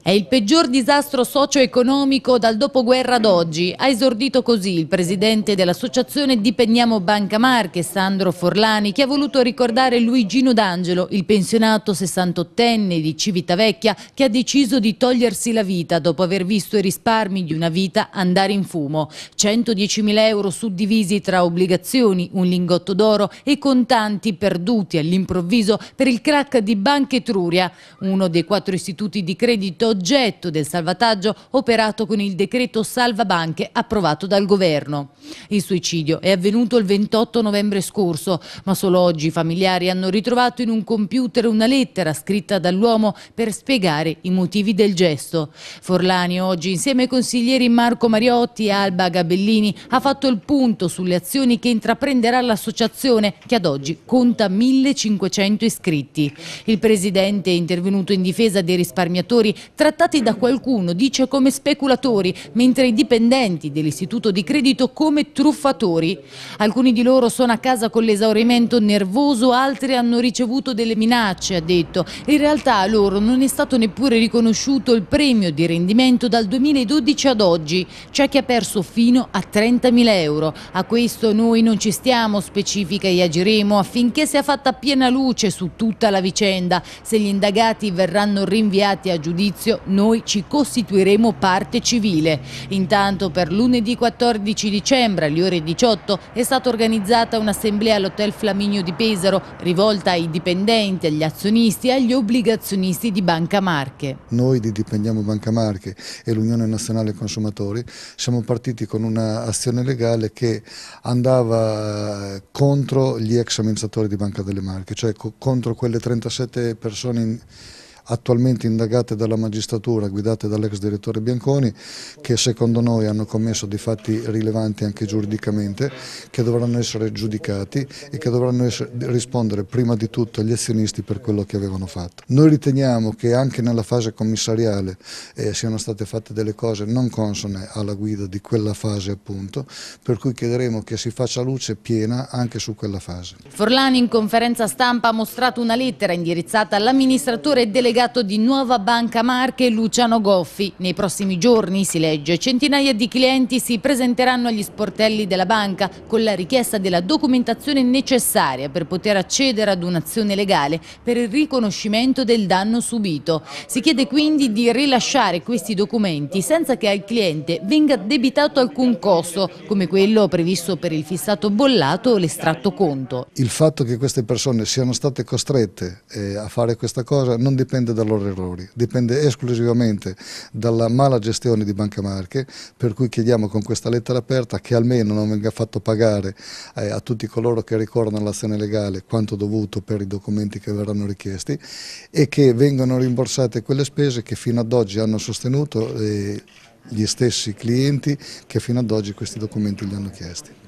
È il peggior disastro socio-economico dal dopoguerra ad oggi. Ha esordito così il presidente dell'associazione Dipendiamo Banca Marche, Sandro Forlani, che ha voluto ricordare Luigino D'Angelo, il pensionato 68enne di Civitavecchia, che ha deciso di togliersi la vita dopo aver visto i risparmi di una vita andare in fumo. 110.000 euro suddivisi tra obbligazioni, un lingotto d'oro e contanti perduti all'improvviso per il crack di Banca Etruria, uno dei quattro istituti di credito oggetto del salvataggio operato con il decreto salvabanche approvato dal governo. Il suicidio è avvenuto il 28 novembre scorso, ma solo oggi i familiari hanno ritrovato in un computer una lettera scritta dall'uomo per spiegare i motivi del gesto. Forlani oggi insieme ai consiglieri Marco Mariotti e Alba Gabellini ha fatto il punto sulle azioni che intraprenderà l'associazione che ad oggi conta 1500 iscritti. Il presidente è intervenuto in difesa dei risparmiatori trattati da qualcuno, dice, come speculatori, mentre i dipendenti dell'istituto di credito come truffatori. Alcuni di loro sono a casa con l'esaurimento nervoso, altri hanno ricevuto delle minacce, ha detto. In realtà a loro non è stato neppure riconosciuto il premio di rendimento dal 2012 ad oggi. C'è cioè chi ha perso fino a 30.000 euro. A questo noi non ci stiamo, specifica, e agiremo affinché sia fatta piena luce su tutta la vicenda. Se gli indagati verranno rinviati a giudizio giudizio noi ci costituiremo parte civile. Intanto per lunedì 14 dicembre alle ore 18 è stata organizzata un'assemblea all'Hotel Flaminio di Pesaro rivolta ai dipendenti, agli azionisti e agli obbligazionisti di Banca Marche. Noi di Dipendiamo Banca Marche e l'Unione Nazionale Consumatori siamo partiti con un'azione legale che andava contro gli ex amministratori di Banca delle Marche, cioè contro quelle 37 persone in attualmente indagate dalla magistratura guidate dall'ex direttore Bianconi che secondo noi hanno commesso dei fatti rilevanti anche giuridicamente che dovranno essere giudicati e che dovranno essere, rispondere prima di tutto agli azionisti per quello che avevano fatto. Noi riteniamo che anche nella fase commissariale eh, siano state fatte delle cose non consone alla guida di quella fase appunto, per cui chiederemo che si faccia luce piena anche su quella fase. Forlani in conferenza stampa ha mostrato una lettera indirizzata all'amministratore delegato delegato di Nuova Banca Marche Luciano Goffi. Nei prossimi giorni, si legge, centinaia di clienti si presenteranno agli sportelli della banca con la richiesta della documentazione necessaria per poter accedere ad un'azione legale per il riconoscimento del danno subito. Si chiede quindi di rilasciare questi documenti senza che al cliente venga debitato alcun costo, come quello previsto per il fissato bollato o l'estratto conto. Il fatto che queste persone siano state costrette eh, a fare questa cosa non dipende dipende dai loro errori, dipende esclusivamente dalla mala gestione di Banca Marche, per cui chiediamo con questa lettera aperta che almeno non venga fatto pagare eh, a tutti coloro che ricordano l'azione legale quanto dovuto per i documenti che verranno richiesti e che vengano rimborsate quelle spese che fino ad oggi hanno sostenuto eh, gli stessi clienti che fino ad oggi questi documenti gli hanno chiesti.